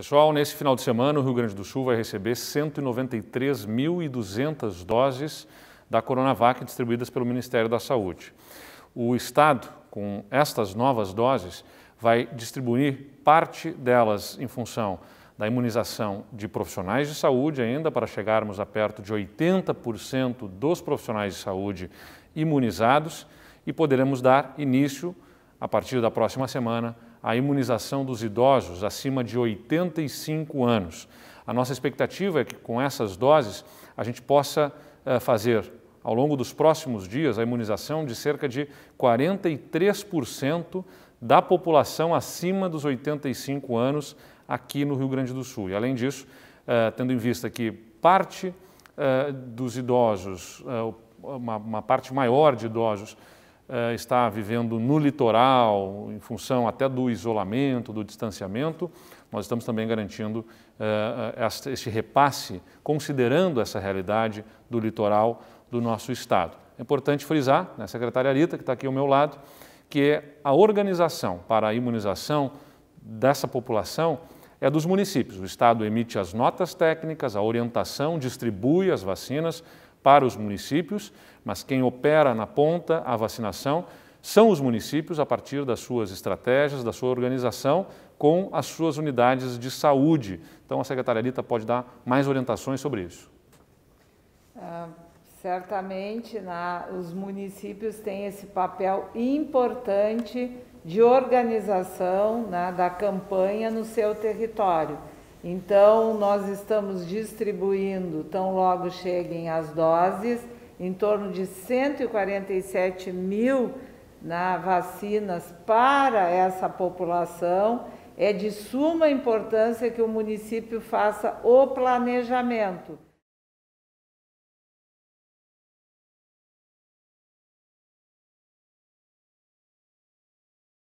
Pessoal, nesse final de semana, o Rio Grande do Sul vai receber 193.200 doses da Coronavac distribuídas pelo Ministério da Saúde. O Estado, com estas novas doses, vai distribuir parte delas em função da imunização de profissionais de saúde, ainda para chegarmos a perto de 80% dos profissionais de saúde imunizados, e poderemos dar início, a partir da próxima semana, a imunização dos idosos acima de 85 anos. A nossa expectativa é que com essas doses a gente possa eh, fazer ao longo dos próximos dias a imunização de cerca de 43% da população acima dos 85 anos aqui no Rio Grande do Sul. E além disso, eh, tendo em vista que parte eh, dos idosos, uma parte maior de idosos eh, está vivendo no litoral, em função até do isolamento, do distanciamento, nós estamos também garantindo esse eh, eh, este repasse, considerando essa realidade do litoral do nosso Estado. É importante frisar, né, secretária Rita, que está aqui ao meu lado, que a organização para a imunização dessa população é dos municípios. O Estado emite as notas técnicas, a orientação, distribui as vacinas, para os municípios, mas quem opera na ponta a vacinação são os municípios a partir das suas estratégias, da sua organização com as suas unidades de saúde. Então a secretária Rita pode dar mais orientações sobre isso. Ah, certamente, na, os municípios têm esse papel importante de organização né, da campanha no seu território. Então, nós estamos distribuindo, tão logo cheguem as doses, em torno de 147 mil na né, vacinas para essa população. É de suma importância que o município faça o planejamento.